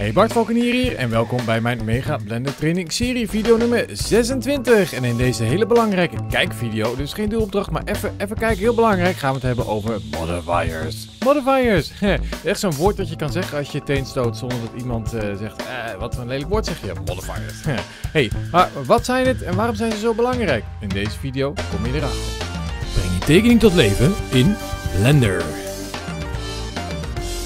Hey Bart Valkenier hier en welkom bij mijn Mega Blender Training Serie video nummer 26. En in deze hele belangrijke kijkvideo, dus geen doelopdracht, maar even, even kijken, heel belangrijk, gaan we het hebben over modifiers. Modifiers, echt zo'n woord dat je kan zeggen als je teen stoot zonder dat iemand eh, zegt, eh, wat voor een lelijk woord zeg je, modifiers. hey, maar wat zijn het en waarom zijn ze zo belangrijk? In deze video kom je erachter. Breng je tekening tot leven in Blender.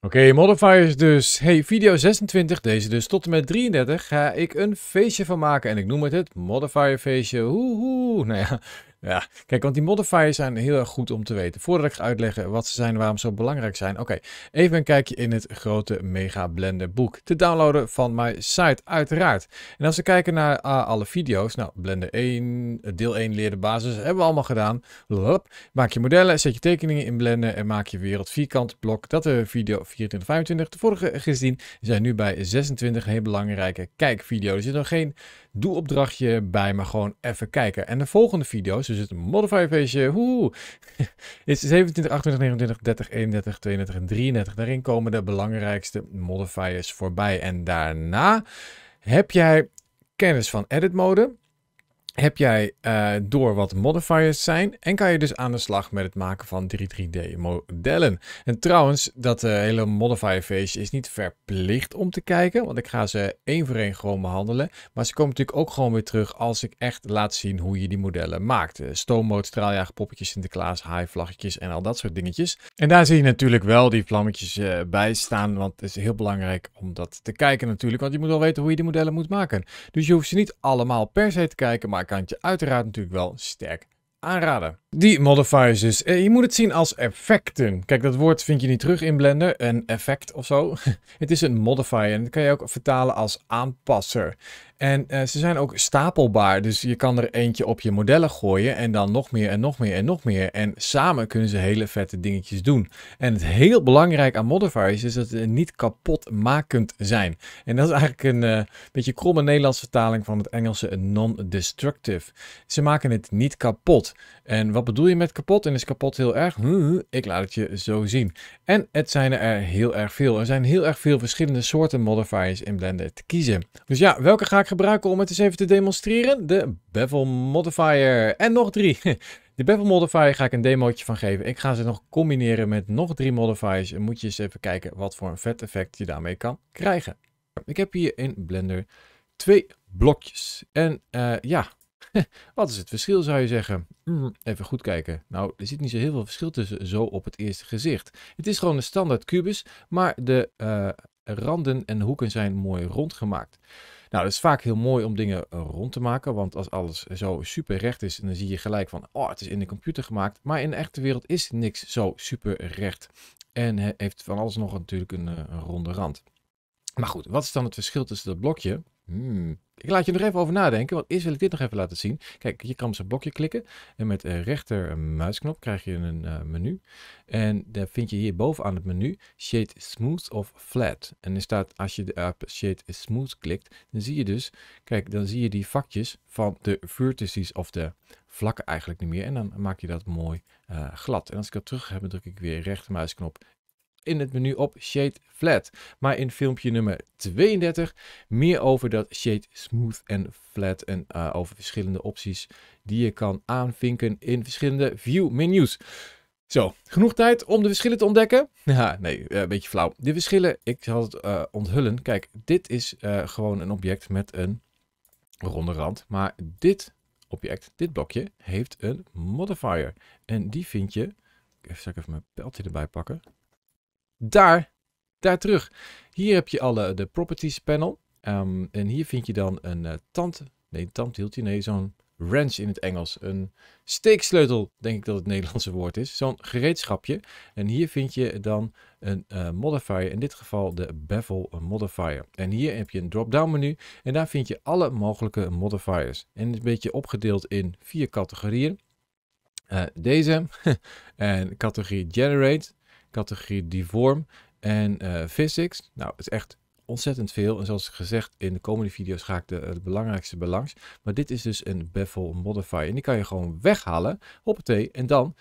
Oké, modifiers dus. Hey, video 26, deze dus tot en met 33, ga ik een feestje van maken. En ik noem het het modifier feestje. Hoehoe. Nou ja, ja, kijk, want die modifiers zijn heel erg goed om te weten. Voordat ik ga uitleggen wat ze zijn en waarom ze zo belangrijk zijn. Oké, even een kijkje in het grote Mega Blender boek. Te downloaden van mijn site, uiteraard. En als we kijken naar ah, alle video's. Nou, Blender 1, deel 1 leer de basis, hebben we allemaal gedaan. Lop, maak je modellen, zet je tekeningen in Blender en maak je wereld vierkant blok. Dat de video 2425. De vorige gezien zijn nu bij 26 een heel belangrijke kijkvideo. Er zit nog geen doe-opdrachtje bij maar gewoon even kijken. En de volgende video's, dus het modifier feestje, is 27, 28, 29, 30, 31, 32 en 33. Daarin komen de belangrijkste modifiers voorbij. En daarna heb jij kennis van edit mode heb jij eh, door wat modifiers zijn en kan je dus aan de slag met het maken van 3D modellen. En trouwens, dat eh, hele modifier feestje is niet verplicht om te kijken, want ik ga ze één voor één gewoon behandelen. Maar ze komen natuurlijk ook gewoon weer terug als ik echt laat zien hoe je die modellen maakt. Uh, eh, stoommoot, poppetjes, Sinterklaas, vlaggetjes en al dat soort dingetjes. En daar zie je natuurlijk wel die vlammetjes bij staan, want het is heel belangrijk om dat te kijken natuurlijk, want je moet wel weten hoe je die modellen moet maken. Dus je hoeft ze niet allemaal per se te kijken, maar kan je uiteraard natuurlijk wel sterk aanraden. Die modifiers dus. Eh, je moet het zien als effecten. Kijk, dat woord vind je niet terug in Blender. Een effect of zo. het is een modifier en dat kan je ook vertalen als aanpasser. En eh, ze zijn ook stapelbaar, dus je kan er eentje op je modellen gooien en dan nog meer en nog meer en nog meer. En samen kunnen ze hele vette dingetjes doen. En het heel belangrijk aan modifiers is dat ze niet kapotmakend zijn. En dat is eigenlijk een eh, beetje kromme Nederlandse vertaling van het Engelse non-destructive. Ze maken het niet kapot. En wat bedoel je met kapot? En is kapot heel erg? Hm, hm, ik laat het je zo zien. En het zijn er heel erg veel. Er zijn heel erg veel verschillende soorten modifiers in Blender te kiezen. Dus ja, welke ga ik gebruiken om het eens even te demonstreren? De Bevel Modifier. En nog drie. De Bevel Modifier ga ik een demootje van geven. Ik ga ze nog combineren met nog drie modifiers. En moet je eens even kijken wat voor een vet effect je daarmee kan krijgen. Ik heb hier in Blender twee blokjes. En eh, ja, wat is het verschil zou je zeggen? Hmm, even goed kijken. Nou, er zit niet zo heel veel verschil tussen zo op het eerste gezicht. Het is gewoon een standaard kubus, maar de eh, randen en hoeken zijn mooi rond gemaakt. Nou, dat is vaak heel mooi om dingen eh, rond te maken, want als alles zo super recht is, dan zie je gelijk van, oh, het is in de computer gemaakt. Maar in de echte wereld is niks zo super recht en heeft van alles nog natuurlijk een, eh, een ronde rand. Maar goed, wat is dan het verschil tussen dat blokje? Hmm, ik laat je nog even over nadenken, want eerst wil ik dit nog even laten zien. Kijk, je kan op zo'n blokje klikken en met de eh, rechter eh, muisknop krijg je een eh, menu. En dan vind je hier aan het menu Shade Smooth of Flat. En er staat, als je op app Shade Smooth klikt, dan zie je dus, kijk, dan zie je die vakjes van de vertices of de vlakken eigenlijk niet meer. En dan maak je dat mooi glad. En als ik dat terug heb, druk ik weer rechtermuisknop in het menu op Shade Flat. Maar in filmpje nummer 32 meer over dat Shade Smooth en Flat en eh, over verschillende opties die je kan aanvinken in verschillende view menus. Zo, genoeg tijd om de verschillen te ontdekken? Ja, nee, eh, een beetje flauw. De verschillen, ik zal het eh, onthullen. Kijk, dit is gewoon een object met een ronde rand. Maar dit object, dit blokje, heeft een modifier. En die vind je... Even, zal ik even mijn pijltje erbij pakken? daar, daar terug. Hier heb je alle eh, de properties panel. Ehm, en hier vind je dan een uh, tand, nee tandhieltje, nee zo'n wrench in het Engels. Een steeksleutel, denk ik dat het Nederlandse woord is. Zo'n gereedschapje. En hier vind je dan een eh, modifier, in dit geval de bevel modifier. En hier heb je een drop-down menu en daar vind je alle mogelijke modifiers. En het is een beetje opgedeeld in vier categorieën. deze en categorie generate categorie Divorm en eh, Physics. Nou, het is echt ontzettend veel. En zoals gezegd, in de komende video's ga ik de, eh, belangrijkste belangs. Maar dit is dus een bevel modifier. En die kan je gewoon weghalen, hoppatee, en dan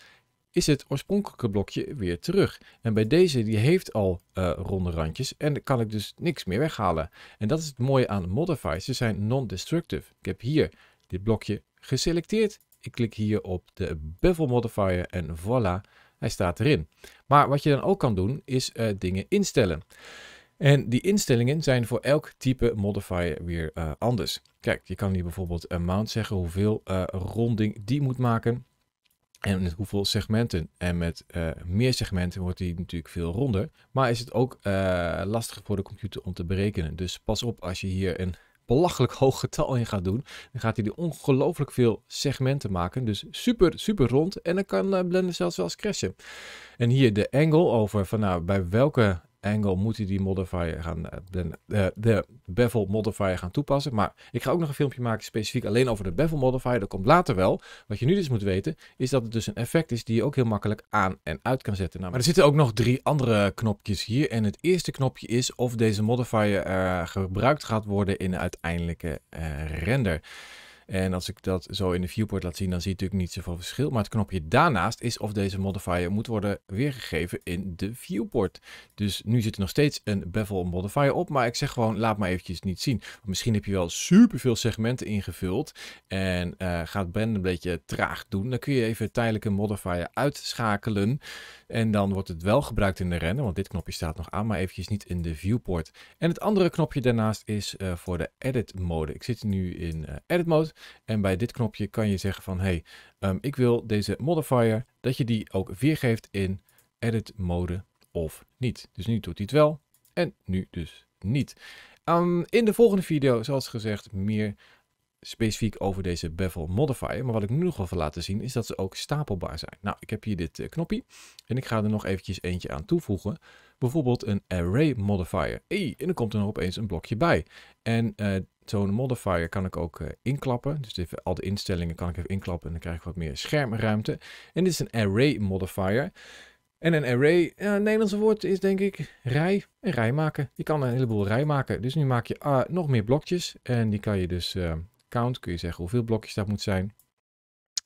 is het oorspronkelijke blokje weer terug. En bij deze, die heeft al eh, ronde randjes en dan kan ik dus niks meer weghalen. En dat is het mooie aan modifiers, ze zijn non-destructive. Ik heb hier dit blokje geselecteerd. Ik klik hier op de bevel modifier en voilà, hij staat erin. Maar wat je dan ook kan doen, is eh, dingen instellen. En die instellingen zijn voor elk type modifier weer eh, anders. Kijk, je kan hier bijvoorbeeld een amount zeggen, hoeveel uh, ronding die moet maken. En met hoeveel segmenten. En met meer segmenten wordt die natuurlijk veel ronder. Maar is het ook lastig voor de computer om te berekenen. Dus pas op als je hier een belachelijk hoog getal in gaat doen. Dan gaat hij er ongelooflijk veel segmenten maken. Dus super, super rond. En dan kan eh, Blender zelfs wel eens crashen. En hier de angle over van nou, bij welke angle moet hij die modifier gaan, eh, de, eh, de bevel modifier gaan toepassen. Maar ik ga ook nog een filmpje maken specifiek alleen over de bevel modifier. Dat komt later wel. Wat je nu dus moet weten is dat het dus een effect is die je ook heel makkelijk aan en uit kan zetten. Nou, maar er zitten ook nog drie andere knopjes hier. En het eerste knopje is of deze modifier eh, gebruikt gaat worden in de uiteindelijke render. En als ik dat zo in de viewport laat zien, dan zie je natuurlijk niet zoveel verschil. Maar het knopje daarnaast is of deze modifier moet worden weergegeven in de viewport. Dus nu zit er nog steeds een bevel modifier op, maar ik zeg gewoon laat maar eventjes niet zien. Misschien heb je wel superveel segmenten ingevuld en eh, gaat Brand een beetje traag doen. Dan kun je even tijdelijk een modifier uitschakelen en dan wordt het wel gebruikt in de render, want dit knopje staat nog aan, maar eventjes niet in de viewport. En het andere knopje daarnaast is eh, voor de edit mode. Ik zit nu in eh, edit mode en bij dit knopje kan je zeggen van, hey, ehm, ik wil deze modifier, dat je die ook weergeeft in edit mode of niet. Dus nu doet hij het wel en nu dus niet. Ehm, in de volgende video, zoals gezegd, meer specifiek over deze bevel modifier. Maar wat ik nu nog wel wil laten zien is dat ze ook stapelbaar zijn. Nou, ik heb hier dit eh, knopje en ik ga er nog eventjes eentje aan toevoegen. Bijvoorbeeld een array modifier. Hey, en dan komt er nog opeens een blokje bij. En uh, zo'n modifier kan ik ook eh, inklappen. Dus even al de instellingen kan ik even inklappen en dan krijg ik wat meer schermruimte. En dit is een array modifier. En een array, ja, Nederlandse woord is denk ik rij en rij maken. Je kan een heleboel rij maken. Dus nu maak je ah, nog meer blokjes en die kan je dus count kun je zeggen hoeveel blokjes dat moet zijn.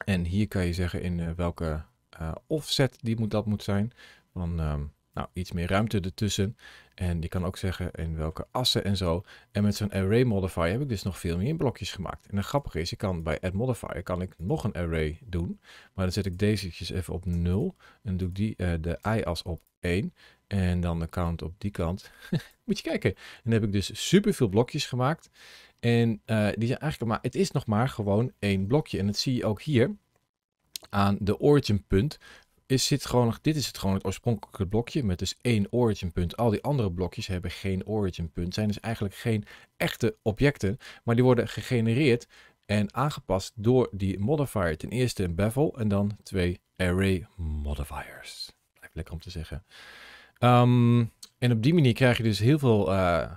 En hier kan je zeggen in eh, welke eh, offset die moet, dat moet zijn. Dan nou, iets meer ruimte ertussen. En je kan ook zeggen in welke assen en zo. En met zo'n array modifier heb ik dus nog veel meer blokjes gemaakt. En het grappige is, ik kan bij add modifier kan ik nog een array doen. Maar dan zet ik deze even op 0. En doe ik die, eh, de i-as op 1. En dan de count op die kant. Moet je kijken. En dan heb ik dus super veel blokjes gemaakt. En eh, die zijn eigenlijk maar, het is nog maar gewoon één blokje. En dat zie je ook hier aan de origin punt is dit, gewoon, dit is het gewoon het oorspronkelijke blokje met dus één origin punt. Al die andere blokjes hebben geen origin punt. Zijn dus eigenlijk geen echte objecten, maar die worden gegenereerd en aangepast door die modifier. Ten eerste een bevel en dan twee array modifiers. Blijft lekker om te zeggen. Ehm, en op die manier krijg je dus heel veel, eh,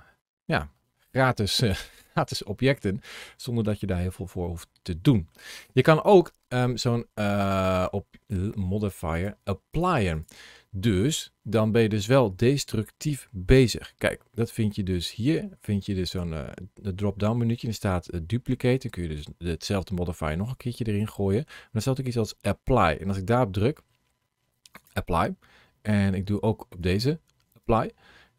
ja, eh, gratis, objecten, zonder dat je daar heel veel voor hoeft te doen. Je kan ook ehm, zo'n eh, eh, modifier applyen. Dus dan ben je dus wel destructief bezig. Kijk, dat vind je dus hier. Vind je dus zo'n uh, drop-down minuutje. Er staat duplicate. Dan kun je dus hetzelfde modifier nog een keertje erin gooien. Maar dan staat ook iets als apply. En als ik daarop druk, apply. En ik doe ook op deze apply.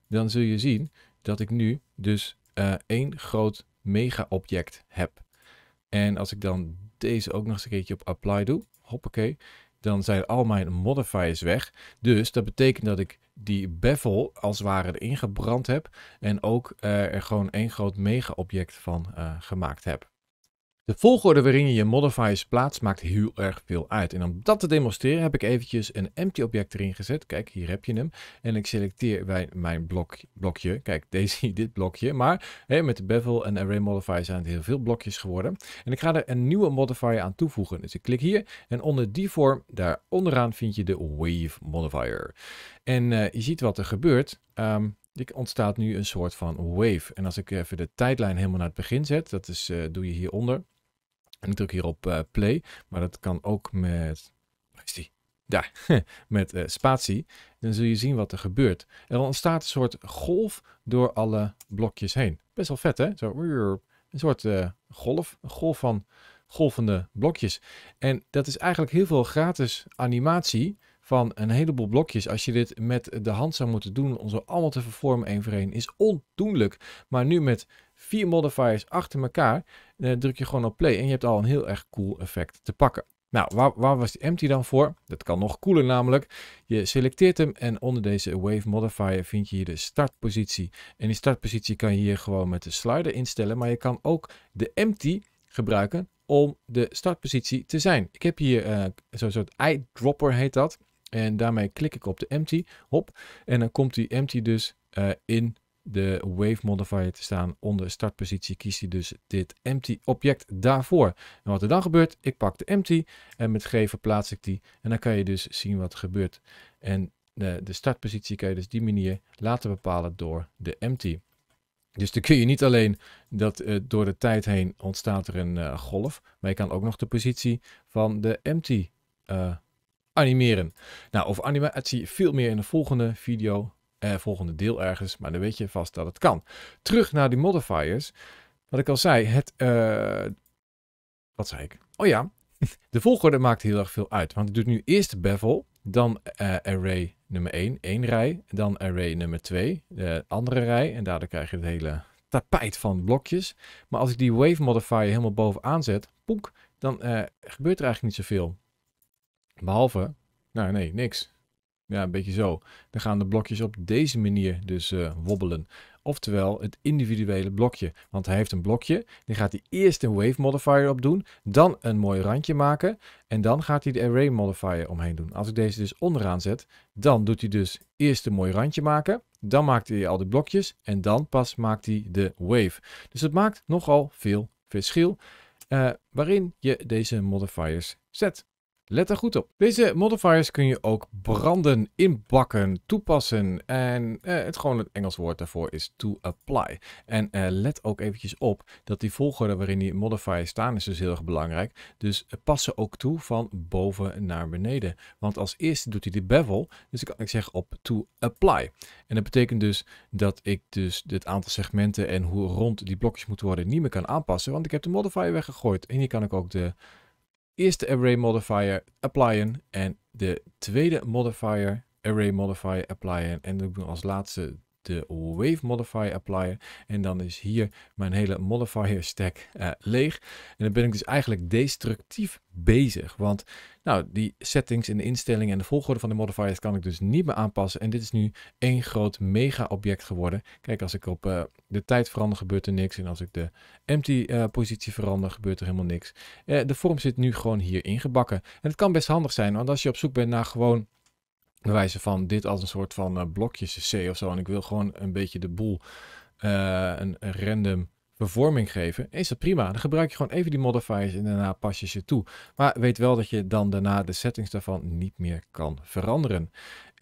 Dan zul je zien dat ik nu dus uh, één groot mega-object heb. En als ik dan deze ook nog eens een keertje op apply doe, hoppakee, dan zijn al mijn modifiers weg. Dus dat betekent dat ik die bevel als het ware erin gebrand heb en ook eh, er gewoon één groot mega-object van eh, gemaakt heb. De volgorde waarin je je modifiers plaatst maakt heel erg veel uit. En om dat te demonstreren heb ik eventjes een empty object erin gezet. Kijk, hier heb je hem. En ik selecteer bij mijn blok, blokje. Kijk, deze, dit blokje. Maar met de bevel en array modifier zijn het heel veel blokjes geworden. En ik ga er een nieuwe modifier aan toevoegen. Dus ik klik hier en onder die vorm, daar onderaan vind je de wave modifier. En eh, je ziet wat er gebeurt. Ehm, ik ontstaat nu een soort van wave. En als ik even de tijdlijn helemaal naar het begin zet, dat is, eh, doe je hieronder. En ik druk hier op eh, play, maar dat kan ook met, waar is die? Daar, met eh, spatie. Dan zul je zien wat er gebeurt. Er ontstaat een soort golf door alle blokjes heen. Best wel vet hè? Zo, een soort eh, golf, een golf van golvende blokjes. En dat is eigenlijk heel veel gratis animatie van een heleboel blokjes, als je dit met de hand zou moeten doen om ze allemaal te vervormen één voor één, is ondoenlijk. Maar nu met vier modifiers achter elkaar eh, druk je gewoon op play en je hebt al een heel erg cool effect te pakken. Nou, waar, waar, was die empty dan voor? Dat kan nog cooler namelijk. Je selecteert hem en onder deze wave modifier vind je hier de startpositie. En die startpositie kan je hier gewoon met de slider instellen, maar je kan ook de empty gebruiken om de startpositie te zijn. Ik heb hier eh, zo'n soort eyedropper heet dat. En daarmee klik ik op de empty. Hop. En dan komt die empty dus eh, in de wave modifier te staan. Onder startpositie kies hij dus dit empty object daarvoor. En wat er dan gebeurt, ik pak de empty en met geven plaats ik die. En dan kan je dus zien wat er gebeurt. En de, eh, de startpositie kan je dus die manier laten bepalen door de empty. Dus dan kun je niet alleen dat eh, door de tijd heen ontstaat er een golf, maar je kan ook nog de positie van de empty animeren. Nou, over animatie veel meer in de volgende video, eh, volgende deel ergens, maar dan weet je vast dat het kan. Terug naar die modifiers. Wat ik al zei, het... Eh, wat zei ik? Oh ja, de volgorde maakt heel erg veel uit. Want ik doe nu eerst bevel, dan eh, array nummer 1, één rij. Dan array nummer 2, de andere rij. En daardoor krijg je het hele tapijt van blokjes. Maar als ik die wave modifier helemaal bovenaan zet, poek, dan eh, gebeurt er eigenlijk niet zoveel. Behalve, nou nee, niks. Ja, een beetje zo. Dan gaan de blokjes op deze manier dus eh, wobbelen. Oftewel het individuele blokje. Want hij heeft een blokje. Die gaat hij eerst een wave modifier op doen. Dan een mooi randje maken. En dan gaat hij de array modifier omheen doen. Als ik deze dus onderaan zet. Dan doet hij dus eerst een mooi randje maken. Dan maakt hij al die blokjes. En dan pas maakt hij de wave. Dus het maakt nogal veel verschil. Eh, waarin je deze modifiers zet. Let er goed op. Deze modifiers kun je ook branden, inbakken, toepassen. En eh, het gewoon het Engels woord daarvoor is to apply. En eh, let ook eventjes op dat die volgorde waarin die modifiers staan is dus heel erg belangrijk. Dus passen ook toe van boven naar beneden. Want als eerste doet hij de bevel. Dus ik ik zeg op to apply. En dat betekent dus dat ik dus het aantal segmenten en hoe rond die blokjes moeten worden niet meer kan aanpassen. Want ik heb de modifier weggegooid. En hier kan ik ook de eerste array modifier applyen en de tweede modifier array modifier applyen. En dan doen als laatste de wave modifier applyen. En dan is hier mijn hele modifier stack eh, leeg. En dan ben ik dus eigenlijk destructief bezig. Want nou, die settings en de instellingen en de volgorde van de modifiers kan ik dus niet meer aanpassen. En dit is nu één groot mega object geworden. Kijk, als ik op eh, de tijd verander gebeurt er niks. En als ik de empty eh, positie verander gebeurt er helemaal niks. Eh, de vorm zit nu gewoon hier ingebakken. En het kan best handig zijn, want als je op zoek bent naar gewoon wijze van dit als een soort van blokjes C of zo. En ik wil gewoon een beetje de boel, een random vervorming geven, is dat prima. Dan gebruik je gewoon even die modifiers en daarna pas je ze toe. Maar weet wel dat je dan daarna de settings daarvan niet meer kan veranderen.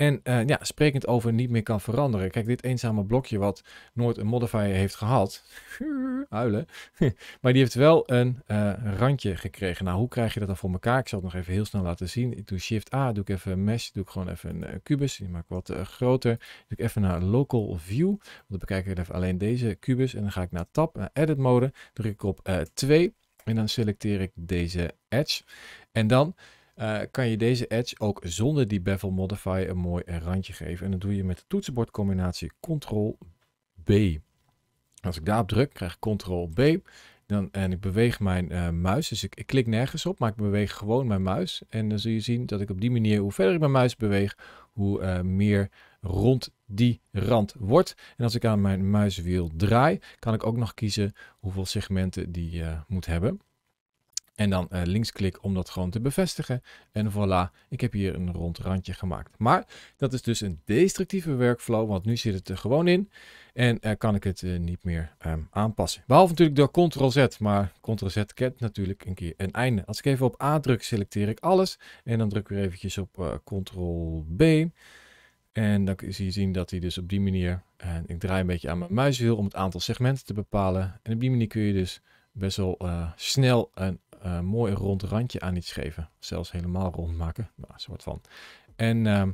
En eh, ja, sprekend over niet meer kan veranderen. Kijk, dit eenzame blokje wat nooit een modifier heeft gehad, huilen, maar die heeft wel een eh, randje gekregen. Nou, hoe krijg je dat dan voor elkaar? Ik zal het nog even heel snel laten zien. Ik doe Shift A, doe ik even Mesh, doe ik gewoon even een eh, kubus, die maak ik wat groter. Doe ik even naar Local View, want dan bekijk ik even alleen deze kubus en dan ga ik naar Tab, naar Edit Mode, druk ik op 2 en dan selecteer ik deze Edge. En dan eh, kan je deze edge ook zonder die bevel modifier een mooi randje geven. En dat doe je met de toetsenbordcombinatie Ctrl-B. Als ik daarop druk, krijg ik Ctrl-B. Dan, en ik beweeg mijn eh, muis, dus ik, klik nergens op, maar ik beweeg gewoon mijn muis. En dan zul je zien dat ik op die manier, hoe verder ik mijn muis beweeg, hoe eh, meer rond die rand wordt. En als ik aan mijn muiswiel draai, kan ik ook nog kiezen hoeveel segmenten die moet hebben. En dan uh, linksklik om dat gewoon te bevestigen. En voilà, ik heb hier een rond randje gemaakt. Maar dat is dus een destructieve workflow, want nu zit het er gewoon in. En eh, kan ik het eh, niet meer um, aanpassen. Behalve natuurlijk door Ctrl-Z, maar Ctrl-Z kent natuurlijk een keer een einde. Als ik even op A druk, selecteer ik alles. En dan druk ik weer eventjes op Ctrl-B. En dan zie je zien dat hij dus op die manier... En ik draai een beetje aan mijn muiswiel om het aantal segmenten te bepalen. En op die manier kun je dus best wel uh, snel een eh, mooi rond randje aan iets geven. Zelfs helemaal rond maken. een soort van. En uh, ehm,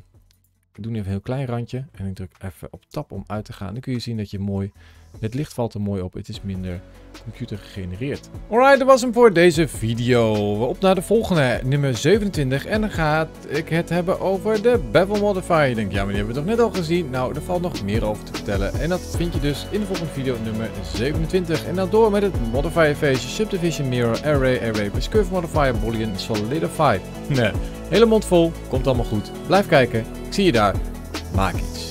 doe nu even een heel klein randje. En ik druk even op tap om uit te gaan. Dan kun je zien dat je mooi het licht valt er mooi op, het is minder computer gegenereerd. Alright, dat was hem voor deze video. Op naar de volgende, nummer 27. En dan gaat ik het hebben over de Bevel Modifier. Je denkt, ja maar die hebben we toch net al gezien? Nou, er valt nog meer over te vertellen. En dat vind je dus in de volgende video, nummer 27. En dan door met het Modifier Face, Subdivision Mirror, Array, Array, Curve Modifier, Boolean, Solidify. Nee, hele mond vol, komt allemaal goed. Blijf kijken, ik zie je daar. Maak iets.